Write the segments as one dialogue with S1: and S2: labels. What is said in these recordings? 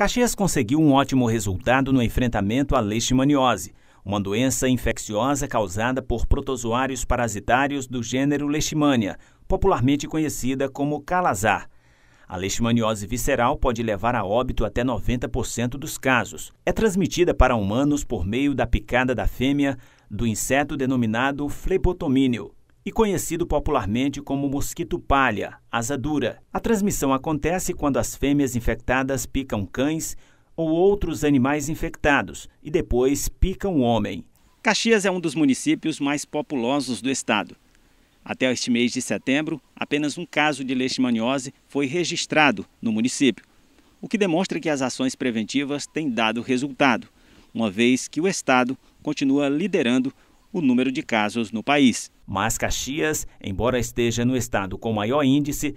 S1: Caxias conseguiu um ótimo resultado no enfrentamento à leishmaniose, uma doença infecciosa causada por protozoários parasitários do gênero Leishmania, popularmente conhecida como calazar. A leishmaniose visceral pode levar a óbito até 90% dos casos. É transmitida para humanos por meio da picada da fêmea do inseto denominado flebotomínio e conhecido popularmente como mosquito palha, asa dura. A transmissão acontece quando as fêmeas infectadas picam cães ou outros animais infectados e depois picam o homem. Caxias é um dos municípios mais populosos do estado. Até este mês de setembro, apenas um caso de leishmaniose foi registrado no município, o que demonstra que as ações preventivas têm dado resultado, uma vez que o estado continua liderando o número de casos no país. Mas Caxias, embora esteja no estado com maior índice,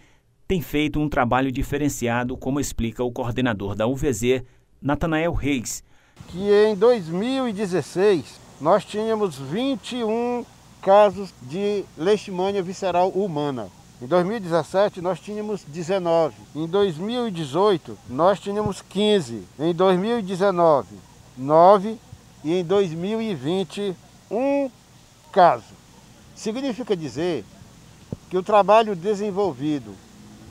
S1: tem feito um trabalho diferenciado, como explica o coordenador
S2: da UVZ, Natanael Reis. Que em 2016 nós tínhamos 21 casos de leishmania visceral humana. Em 2017 nós tínhamos 19, em 2018 nós tínhamos 15, em 2019 9 e em 2020 um caso. Significa dizer que o trabalho desenvolvido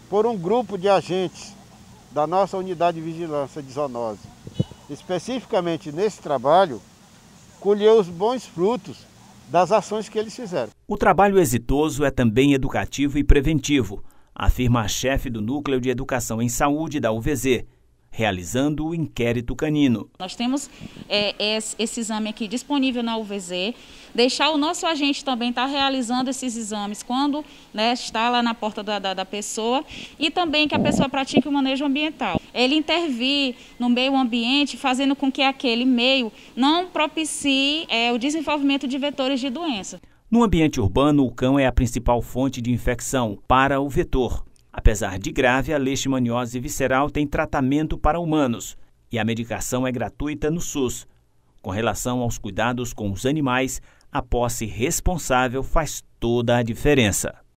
S2: por um grupo de agentes da nossa unidade de vigilância de zoonose, especificamente nesse trabalho, colheu os bons frutos das ações que eles fizeram.
S1: O trabalho exitoso é também educativo e preventivo, afirma a chefe do Núcleo de Educação em Saúde da UVZ, realizando o inquérito canino.
S3: Nós temos é, esse exame aqui disponível na UVZ, deixar o nosso agente também estar tá realizando esses exames quando né, está lá na porta da, da, da, pessoa e também que a pessoa pratique o manejo ambiental. Ele intervir no meio ambiente, fazendo com que aquele meio não propicie é, o desenvolvimento de vetores de doença.
S1: No ambiente urbano, o cão é a principal fonte de infecção para o vetor. Apesar de grave, a leishmaniose visceral tem tratamento para humanos e a medicação é gratuita no SUS. Com relação aos cuidados com os animais, a posse responsável faz toda a diferença.